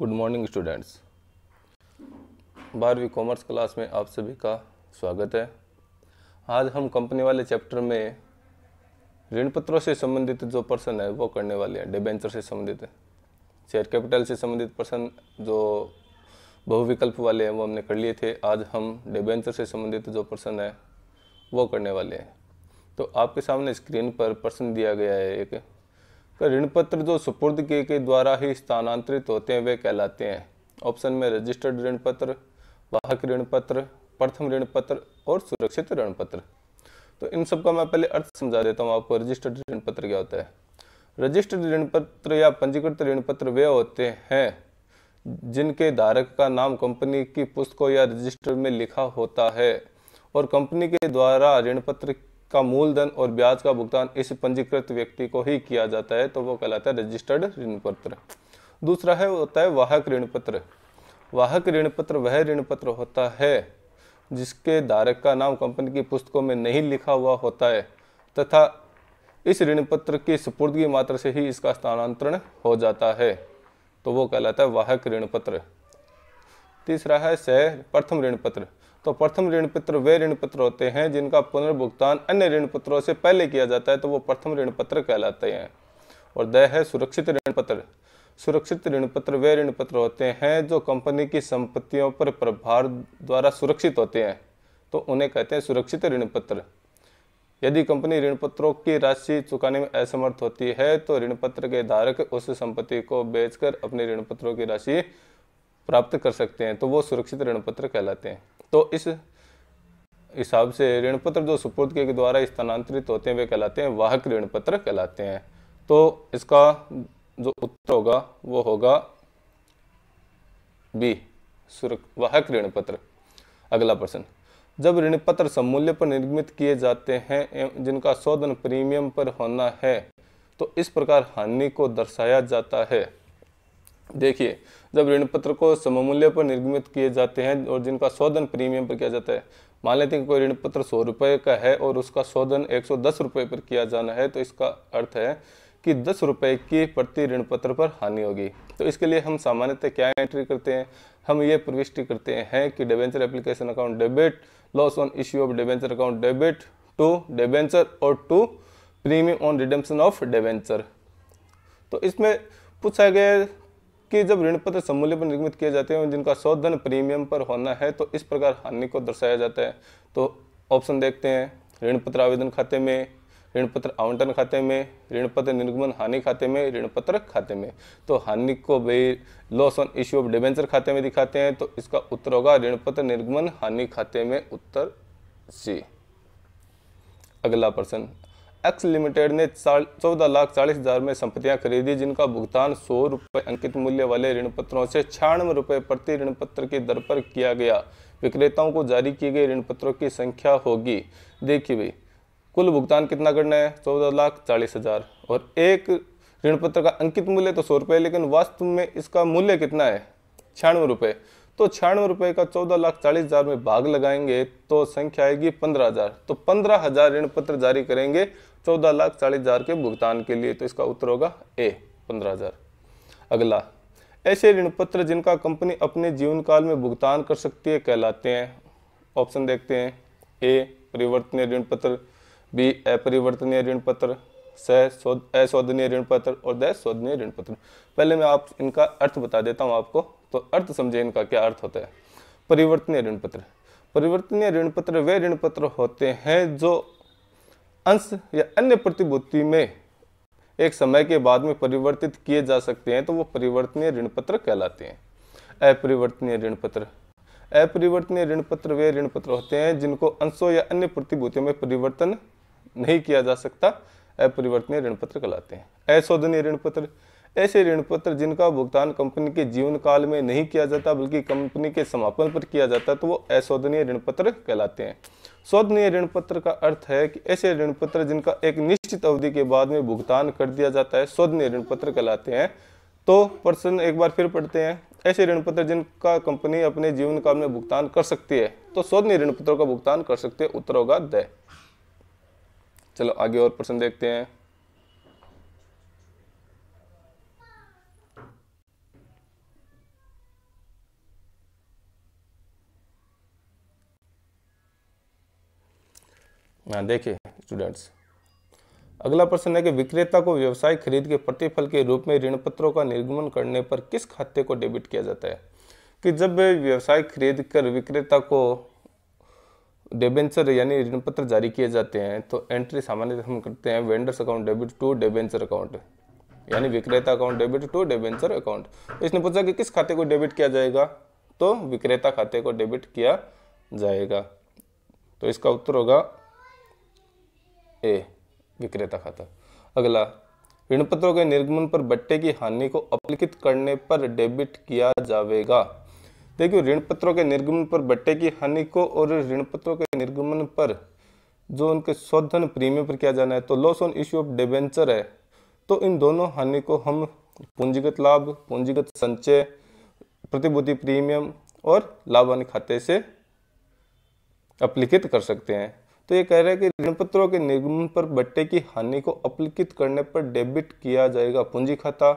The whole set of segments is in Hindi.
गुड मॉर्निंग स्टूडेंट्स बारहवीं कॉमर्स क्लास में आप सभी का स्वागत है आज हम कंपनी वाले चैप्टर में ऋण पत्रों से संबंधित जो पर्सन है वो करने वाले हैं डिबेंचर से संबंधित शेयर कैपिटल से संबंधित पर्सन जो बहुविकल्प वाले हैं वो हमने कर लिए थे आज हम डिबेंचर से संबंधित जो पर्सन है वो करने वाले हैं तो आपके सामने स्क्रीन पर पर्सन दिया गया है एक ऋण पत्र जो सुपुर्द के के द्वारा ही स्थानांतरित होते हैं वे कहलाते हैं ऑप्शन में रजिस्टर्ड ऋण पत्र वाहक ऋण पत्र प्रथम ऋण पत्र और सुरक्षित ऋण पत्र तो इन सब का मैं पहले अर्थ समझा देता हूँ आपको रजिस्टर्ड ऋण पत्र क्या होता है रजिस्टर्ड ऋण पत्र या पंजीकृत ऋण पत्र वे होते हैं जिनके धारक का नाम कंपनी की पुस्तकों या रजिस्टर में लिखा होता है और कंपनी के द्वारा ऋण पत्र का मूलधन और ब्याज का भुगतान इस पंजीकृत व्यक्ति को ही किया जाता है तो वो कहलाता है रजिस्टर्ड ऋण पत्र दूसरा है होता है वाहक ऋण पत्र वाहक ऋण पत्र वह ऋण पत्र होता है जिसके धारक का नाम कंपनी की पुस्तकों में नहीं लिखा हुआ होता है तथा इस ऋण पत्र की सुपुर्दगी मात्र से ही इसका स्थानांतरण हो जाता है तो वो कहलाता है वाहक ऋण पत्र तीसरा है सह प्रथम ऋण पत्र तो प्रथम ऋण पत्र वे ऋण पत्र होते हैं जिनका पुनर्भुगतान अन्य ऋण पत्रों से पहले किया जाता है तो वो प्रथम ऋण पत्र कहलाते हैं और दह है सुरक्षित ऋण पत्र सुरक्षित ऋण पत्र वे ऋण पत्र होते हैं जो कंपनी की संपत्तियों पर प्रभार द्वारा सुरक्षित होते हैं तो उन्हें कहते हैं सुरक्षित ऋण पत्र यदि कंपनी ऋण पत्रों की राशि चुकाने में असमर्थ होती है तो ऋण पत्र के धारक उस संपत्ति को बेचकर अपने ऋण पत्रों की राशि प्राप्त कर सकते हैं तो वो सुरक्षित ऋण पत्र कहलाते हैं तो इस हिसाब से ऋण पत्र जो सुपुर्द के द्वारा स्थानांतरित होते हैं वे कहलाते हैं वाहक ऋण पत्र कहलाते हैं तो इसका जो उत्तर होगा वो होगा बी वाहक ऋण पत्र अगला प्रश्न जब ऋण पत्र सम्मूल्य पर निर्मित किए जाते हैं जिनका शोधन प्रीमियम पर होना है तो इस प्रकार हानि को दर्शाया जाता है देखिए जब ऋण पत्र को सममूल्य पर निर्गमित किए जाते हैं और जिनका शोधन प्रीमियम पर किया जाता है मान लेते हैं कि कोई ऋण पत्र सौ रुपये का है और उसका शोधन एक सौ दस रुपए पर किया जाना है तो इसका अर्थ है कि दस रुपये की प्रति ऋण पत्र पर हानि होगी तो इसके लिए हम सामान्यतः क्या एंट्री करते हैं हम ये प्रविष्टि करते हैं कि debenture application account debit loss on issue of debenture account debit to debenture और to premium on redemption of debenture तो इसमें पूछा गया कि जब ऋण पत्र समूल्य पर निर्गमित किए जाते हैं जिनका शोधन प्रीमियम पर होना है तो इस प्रकार हानि को दर्शाया जाता है तो ऑप्शन देखते हैं ऋण पत्र आवेदन खाते में ऋण पत्र आवंटन खाते में ऋण पत्र निर्गमन हानि खाते में ऋण पत्र खाते में तो हानि को भाई loss on issue of debenture खाते में दिखाते हैं तो इसका उत्तर होगा ऋण पत्र निर्गमन हानि खाते में उत्तर सी अगला प्रश्न एक्स लिमिटेड ने चौदह लाख चालीस हजार में संपत्तियां खरीदी जिनका भुगतान सौ रुपए अंकित मूल्य वाले ऋण पत्रों से छियानवे रुपए प्रति ऋण पत्र की दर पर किया गया विक्रेताओं को जारी किए गए ऋण पत्रों की संख्या होगी देखिए भाई कुल भुगतान कितना करना है चौदह लाख चालीस हजार और एक ऋण पत्र का अंकित मूल्य तो सौ रुपये लेकिन वास्तव में इसका मूल्य कितना है छियानवे रुपये तो छियानवे रुपये का चौदह लाख चालीस हजार में भाग लगाएंगे तो संख्या आएगी पंद्रह हजार तो पंद्रह हजार ऋण पत्र जारी करेंगे चौदह लाख चालीस हज़ार के भुगतान के लिए तो इसका उत्तर होगा ए पंद्रह हज़ार अगला ऐसे ऋण पत्र जिनका कंपनी अपने जीवन काल में भुगतान कर सकती है कहलाते हैं ऑप्शन देखते हैं ए परिवर्तनीय ऋण पत्र बी अपरिवर्तनीय ऋण पत्र सोधनीय ऋण पत्र और दोधनीय ऋण पत्र पहले मैं आप इनका अर्थ बता देता हूँ आपको तो अर्थ समझे इनका क्या अर्थ होता है परिवर्तनीय ऋण पत्र परिवर्तनीय ऋण पत्र वे ऋण पत्र होते हैं जो अंश या अन्य प्रतिभूति में एक समय के बाद में परिवर्तित किए जा सकते हैं तो वो परिवर्तनीय ऋण पत्र कहलाते हैं अपरिवर्तनीय ऋण पत्र अपरिवर्तनीय ऋण पत्र वे ऋण पत्र होते हैं जिनको अंशों या अन्य प्रतिभूतियों में परिवर्तन नहीं किया जा सकता अपरिवर्तनीय ऋण पत्र कहलाते हैं अशोधनीय ऋण पत्र ऐसे ऋण पत्र जिनका भुगतान कंपनी के जीवन काल में नहीं किया जाता बल्कि कंपनी के समापन पर किया जाता तो वो अशोधनीय ऋण पत्र कहलाते हैं शोधनीय ऋण पत्र का अर्थ है कि ऐसे ऋण पत्र जिनका एक निश्चित अवधि के बाद में भुगतान कर दिया जाता है शोधनीय ऋण पत्र कहलाते हैं तो प्रश्न एक बार फिर पढ़ते हैं ऐसे ऋण पत्र जिनका कंपनी अपने जीवन काल में भुगतान कर सकती है तो शोधनीय ऋण पत्रों का भुगतान कर सकते हैं उत्तर होगा दय चलो आगे और प्रश्न देखते हैं हाँ, देखिए स्टूडेंट्स अगला प्रश्न है कि विक्रेता को व्यवसाय खरीद के प्रतिफल के रूप में ऋण पत्रों का निर्गमन करने पर किस खाते को डेबिट किया जाता है कि जब व्यवसाय खरीद कर विक्रेता को डेबेंचर यानी ऋण पत्र जारी किए जाते हैं तो एंट्री सामान्य हम करते हैं vendors account debit to debenture account यानी विक्रेता account debit to debenture account इसने पूछा कि किस खाते को डेबिट किया जाएगा तो विक्रेता खाते को डेबिट किया जाएगा तो इसका उत्तर होगा ए विक्रेता खाता अगला ऋण पत्रों के निर्गमन पर बट्टे की हानि को अपलिखित करने पर डेबिट किया जाएगा देखियो ऋण पत्रों के निर्गमन पर बट्टे की हानि को और ऋण पत्रों के निर्गमन पर जो उनके शोधन प्रीमियम पर किया जाना है तो loss on issue of debenture है तो इन दोनों हानि को हम पूंजीगत लाभ पूंजीगत संचय प्रतिभूति प्रीमियम और लाभ खाते से अपलिखित कर सकते हैं तो ये कह रहा है कि ऋणपत्रों के निगमन पर बट्टे की हानि को अपलिखित करने पर डेबिट किया जाएगा पूंजी खाता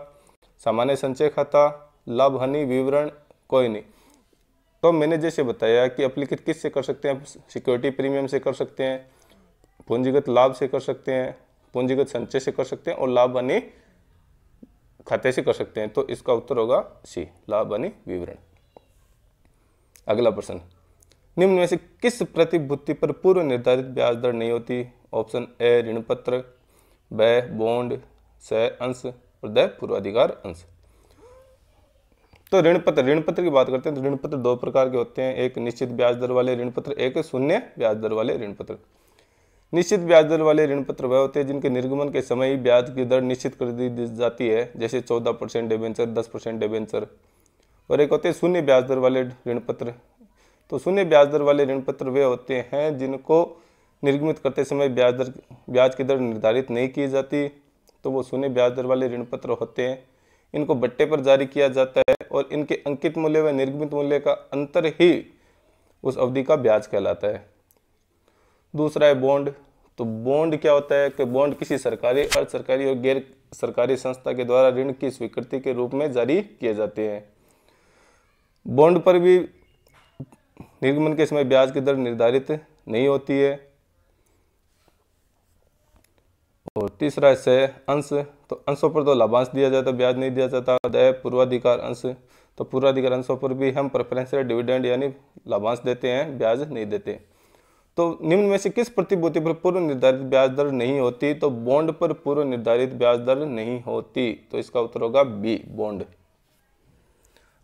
सामान्य संचय खाता लाभ हानि विवरण कोई नहीं तो मैंने जैसे बताया कि अपलिखित किस से कर सकते हैं सिक्योरिटी प्रीमियम से कर सकते हैं पूंजीगत लाभ से कर सकते हैं पूंजीगत संचय से कर सकते हैं और लाभ हानि खाते से कर सकते हैं तो इसका उत्तर होगा सी लाभ हानि विवरण अगला प्रश्न निम्न में से किस प्रतिभूति पर पूर्व निर्धारित ब्याज दर नहीं होती ऑप्शन ए ऋण पत्र ब बॉन्ड स अंश और द पूर्वाधिकार अंश तो ऋण पत्र ऋण पत्र की बात करते हैं तो ऋण पत्र दो प्रकार के होते हैं एक निश्चित ब्याज दर वाले ऋण पत्र एक शून्य ब्याज दर वाले ऋण पत्र निश्चित ब्याज दर वाले ऋण पत्र वह होते हैं जिनके निर्गमन के समय ही ब्याज की दर निश्चित कर दी जाती है जैसे चौदह परसेंट डिबेंचर दस परसेंट डिबेंचर और एक होते हैं शून्य ब्याज दर वाले ऋण पत्र तो शून्य ब्याज दर वाले ऋण पत्र वे होते हैं जिनको निर्गमित करते समय ब्याज दर ब्याज की दर निर्धारित नहीं की जाती तो वो शून्य ब्याज दर वाले ऋण पत्र होते हैं इनको बट्टे पर जारी किया जाता है और इनके अंकित मूल्य व निर्गमित मूल्य का अंतर ही उस अवधि का ब्याज कहलाता है दूसरा है बॉन्ड तो बॉन्ड क्या होता है कि बॉन्ड किसी सरकारी और सरकारी और गैर सरकारी संस्था के द्वारा ऋण की स्वीकृति के रूप में जारी किए जाते हैं बॉन्ड पर भी निर्गमन के समय ब्याज की दर निर्धारित नहीं होती है और तीसरा इससे अंश तो अंशों पर तो लाभांश दिया जाता ब्याज नहीं दिया जाता दय पूर्वाधिकार अंश तो पूर्वाधिकार अंशों पर भी हम प्रेफरेंस डिविडेंड यानी लाभांश देते हैं ब्याज नहीं देते तो निम्न में से किस प्रतिभूति पर पूर्व निर्धारित ब्याज दर नहीं होती तो बॉन्ड पर पूर्व निर्धारित ब्याज दर नहीं होती तो इसका उत्तर होगा बी बॉन्ड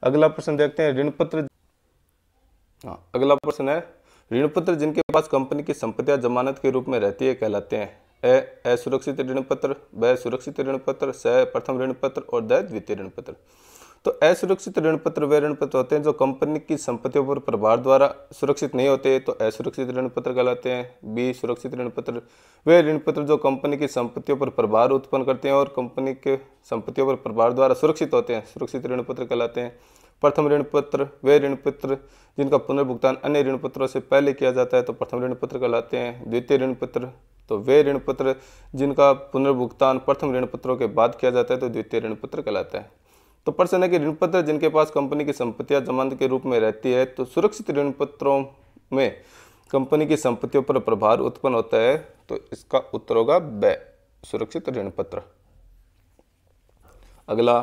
अगला प्रश्न देखते हैं ऋण पत्र हाँ अगला प्रश्न है ऋण पत्र जिनके पास कंपनी की संपत्तियां जमानत के रूप में रहती है कहलाते हैं ए असुरक्षित ऋण पत्र ब सुरक्षित ऋण पत्र स प्रथम ऋण पत्र और द द्वितीय ऋण पत्र तो असुरक्षित ऋण पत्र वे ऋण पत्र होते हैं जो कंपनी की संपत्तियों पर प्रभार द्वारा सुरक्षित नहीं होते तो असुरक्षित ऋण पत्र कहलाते हैं बी सुरक्षित ऋण पत्र वे ऋण पत्र जो कंपनी की संपत्तियों पर प्रभार उत्पन्न करते हैं और कंपनी के संपत्तियों पर प्रभार द्वारा सुरक्षित होते हैं सुरक्षित ऋण पत्र कहलाते हैं प्रथम ऋण पत्र वे ऋण पत्र जिनका पुनर्भुगतान अन्य ऋण पत्रों से पहले किया जाता है तो प्रथम ऋण पत्र कहलाते हैं द्वितीय ऋण पत्र तो वे ऋण पत्र जिनका पुनर्भुगतान प्रथम ऋण पत्रों के बाद किया जाता है तो द्वितीय ऋण पत्र कहलाता है तो प्रश्न है कि ऋण पत्र जिनके पास कंपनी की संपत्तियां जमानत के रूप में रहती है तो सुरक्षित ऋण पत्रों में कंपनी की संपत्तियों पर प्रभार उत्पन्न होता है तो इसका उत्तर होगा ब सुरक्षित ऋण पत्र अगला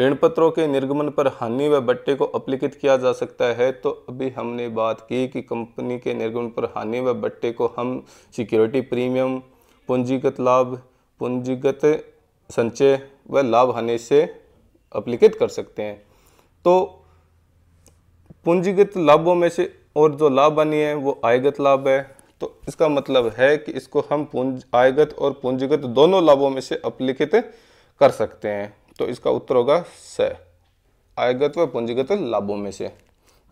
ऋणपत्रों के निर्गमन पर हानि व बट्टे को अपलिखित किया जा सकता है तो अभी हमने बात की कि कंपनी के निर्गमन पर हानि व बट्टे को हम सिक्योरिटी प्रीमियम पूंजीगत लाभ पूंजीगत संचय व लाभ हानि से अपलिखित कर सकते हैं तो पूंजीगत लाभों में से और जो लाभ बनी है वो आयगत लाभ है तो इसका मतलब है कि इसको हम पूंज आयगत और पूंजीगत दोनों लाभों में से अपलिखित कर सकते हैं तो इसका उत्तर होगा स आयगत व पूंजीगत लाभों में से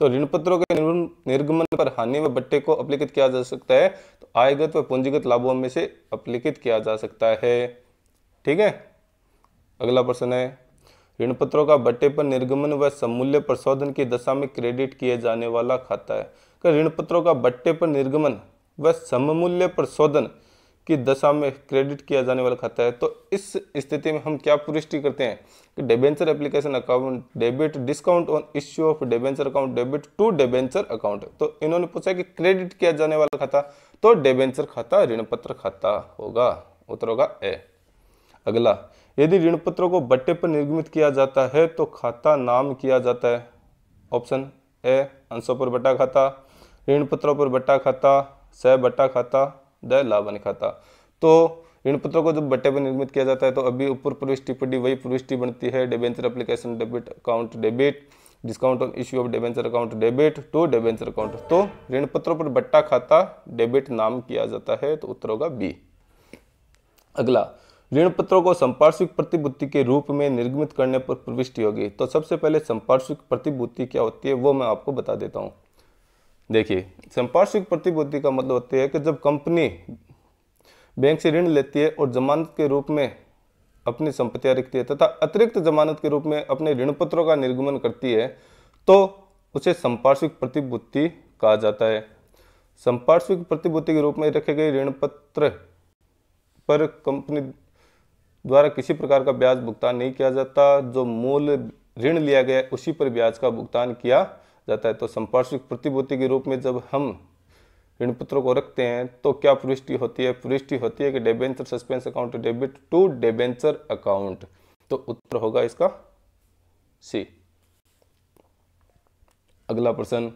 तो ऋण पत्रों के निर्गमन पर हानि व बट्टे को अपलिखित किया जा सकता है तो आयगत व पूंजीगत लाभों में से अपलिखित किया जा सकता है ठीक है अगला प्रश्न है ऋण पत्रों का बट्टे पर निर्गमन व समूल्य प्रशोधन की दशा में क्रेडिट किए जाने वाला खाता है तो ऋण पत्रों का बट्टे पर निर्गमन व सममूल्य प्रशोधन की दशा में क्रेडिट किया जाने वाला खाता है तो इस स्थिति में हम क्या पुष्टि करते हैं कि debenture application account debit discount on issue of debenture account debit to debenture account तो इन्होंने पूछा कि क्रेडिट किया जाने वाला खाता तो डेबेंचर खाता ऋण पत्र खाता होगा उत्तर होगा ए अगला यदि ऋण पत्रों को बट्टे पर निर्गमित किया जाता है तो खाता नाम किया जाता है ऑप्शन ए अंशों पर बट्टा खाता ऋण पत्रों पर बट्टा खाता सह बट्टा खाता द लावन खाता तो ऋण पत्रों को जब बट्टे पर निर्मित किया जाता है तो अभी ऊपर प्रविष्टि पड़ी वही प्रविष्टि बनती है debenture application debit account debit discount on issue of debenture account debit to debenture account तो ऋण पत्रों पर बट्टा खाता डेबिट नाम किया जाता है तो उत्तर होगा बी अगला ऋण पत्रों को संपार्श्विक प्रतिभूति के रूप में निर्गमित करने पर प्रविष्टि होगी तो सबसे पहले संपार्श्विक प्रतिभूति क्या होती है वो मैं आपको बता देता हूँ देखिए संपार्श्विक प्रतिभूति का मतलब होती है कि जब कंपनी बैंक से ऋण लेती है और जमानत के रूप में अपनी संपत्तियां रखती है तथा अतिरिक्त जमानत के रूप में अपने ऋण पत्रों का निर्गमन करती है तो उसे संपार्श्विक प्रतिभूति कहा जाता है संपार्श्विक प्रतिभूति के रूप में रखे गए ऋण पत्र पर कंपनी द्वारा किसी प्रकार का ब्याज भुगतान नहीं किया जाता जो मूल ऋण लिया गया उसी पर ब्याज का भुगतान किया जाता है तो संपार्श्विक प्रतिभूति के रूप में जब हम ऋण पत्रों को रखते हैं तो क्या पुष्टि होती है पुष्टि होती है कि debenture suspense account debit to debenture account तो उत्तर होगा इसका सी अगला प्रश्न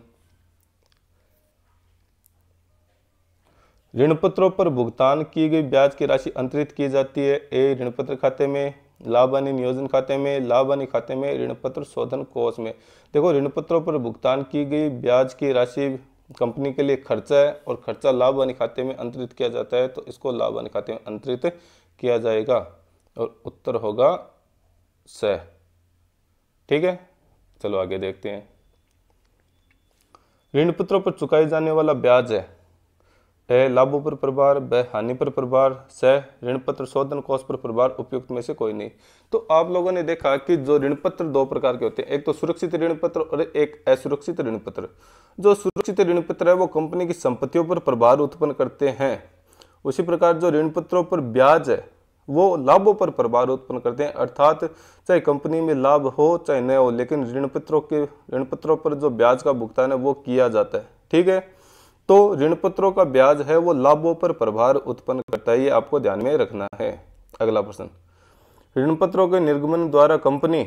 ऋण पत्रों पर भुगतान की गई ब्याज की राशि अंतरित की जाती है ए ऋण पत्र खाते में लाभानी नियोजन खाते में लाभानी खाते में ऋण पत्र शोधन कोष में देखो ऋण पत्रों पर भुगतान की गई ब्याज की राशि कंपनी के लिए खर्चा है और खर्चा लाभानी खाते में अंतरित किया जाता है तो इसको लाभानी खाते में अंतरित किया जाएगा और उत्तर होगा स ठीक है चलो आगे देखते हैं ऋण पत्रों पर चुकाए जाने वाला ब्याज है है लाभों पर प्रभार ब हानि पर प्रभार स ऋण पत्र शोधन कोष पर प्रभार उपयुक्त में से कोई नहीं तो आप लोगों ने देखा कि जो ऋण पत्र दो प्रकार के होते हैं एक तो सुरक्षित ऋण पत्र और एक असुरक्षित ऋण पत्र जो सुरक्षित ऋण पत्र है वो कंपनी की संपत्तियों पर प्रभार उत्पन्न करते हैं उसी प्रकार जो ऋण पत्रों पर ब्याज है वो लाभों पर प्रभार उत्पन्न करते हैं अर्थात चाहे कंपनी में लाभ हो चाहे न हो लेकिन ऋण पत्रों के ऋण पत्रों पर जो ब्याज का भुगतान है वो किया जाता है ठीक है तो ऋणपत्रों का ब्याज है वो लाभों पर प्रभार उत्पन्न करता है ये आपको ध्यान में रखना है अगला प्रश्न पत्रों के निर्गमन द्वारा कंपनी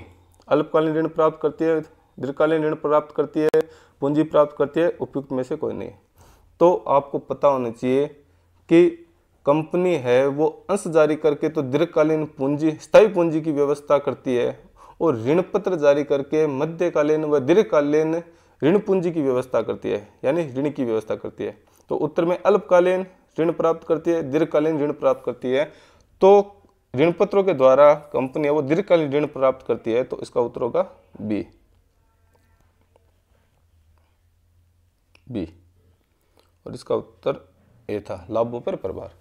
अल्पकालीन ऋण प्राप्त करती है दीर्घकालीन ऋण प्राप्त करती है पूंजी प्राप्त करती है उपयुक्त में से कोई नहीं तो आपको पता होना चाहिए कि कंपनी है वो अंश जारी करके तो दीर्घकालीन पूंजी स्थायी पूंजी की व्यवस्था करती है और ऋण पत्र जारी करके मध्यकालीन व दीर्घकालीन ऋण पूंजी की व्यवस्था करती है यानी ऋण की व्यवस्था करती है तो उत्तर में अल्पकालीन ऋण प्राप्त करती है दीर्घकालीन ऋण प्राप्त करती है तो ऋण पत्रों के द्वारा कंपनी वो दीर्घकालीन ऋण प्राप्त करती है तो इसका उत्तर होगा बी बी और इसका उत्तर ए था लाभों पर प्रभार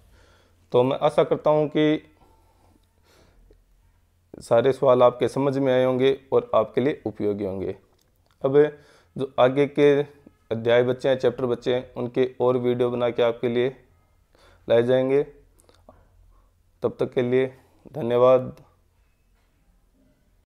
तो मैं आशा करता हूं कि सारे सवाल आपके समझ में आए होंगे और आपके लिए उपयोगी होंगे अब जो आगे के अध्याय बच्चे हैं चैप्टर बच्चे हैं उनके और वीडियो बना के आपके लिए लाए जाएंगे तब तक के लिए धन्यवाद